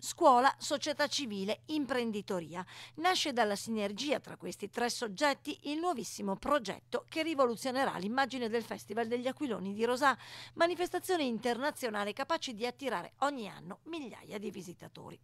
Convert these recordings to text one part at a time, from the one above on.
scuola, società civile, imprenditoria. Nasce dalla sinergia tra questi tre soggetti il nuovissimo progetto che rivoluzionerà l'immagine del Festival degli Aquiloni di Rosà, manifestazione internazionale capace di attirare ogni anno migliaia di visitatori.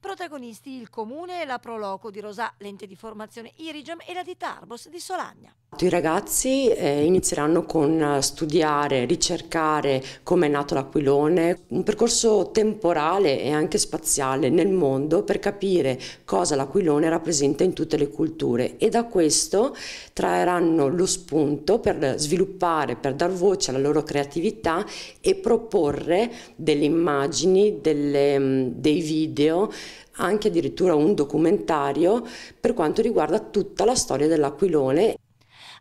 Protagonisti il comune e la Proloco di Rosà, l'ente di formazione Irigem e la di Arbos di Solagna. Esatto, I ragazzi eh, inizieranno con eh, studiare, ricercare come è nato l'aquilone, un percorso temporale e anche spaziale nel mondo per capire cosa l'aquilone rappresenta in tutte le culture e da questo traeranno lo spunto per sviluppare, per dar voce alla loro creatività e proporre delle immagini, delle, mm, dei video anche addirittura un documentario per quanto riguarda tutta la storia dell'aquilone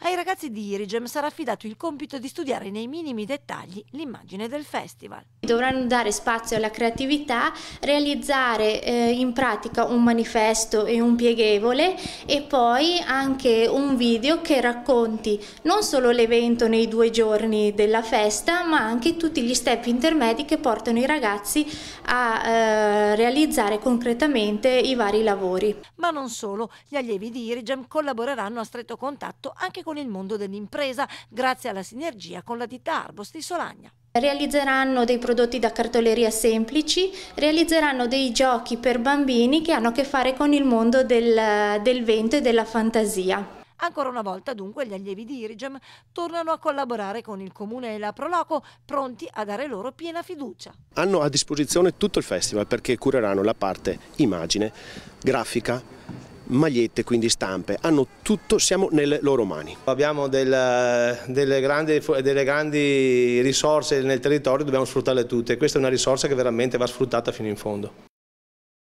ai ragazzi di Irigem sarà affidato il compito di studiare nei minimi dettagli l'immagine del festival. Dovranno dare spazio alla creatività, realizzare eh, in pratica un manifesto e un pieghevole e poi anche un video che racconti non solo l'evento nei due giorni della festa ma anche tutti gli step intermedi che portano i ragazzi a eh, realizzare concretamente i vari lavori. Ma non solo, gli allievi di Irigem collaboreranno a stretto contatto anche con il mondo dell'impresa grazie alla sinergia con la ditta Arbos di Solagna. Realizzeranno dei prodotti da cartoleria semplici, realizzeranno dei giochi per bambini che hanno a che fare con il mondo del, del vento e della fantasia. Ancora una volta dunque gli allievi di Irigem tornano a collaborare con il comune e la Proloco, pronti a dare loro piena fiducia. Hanno a disposizione tutto il festival perché cureranno la parte immagine, grafica, magliette, quindi stampe, hanno tutto, siamo nelle loro mani. Abbiamo del, delle, grandi, delle, grandi, risorse nel territorio, dobbiamo sfruttarle tutte, questa è una risorsa che veramente va sfruttata fino in fondo.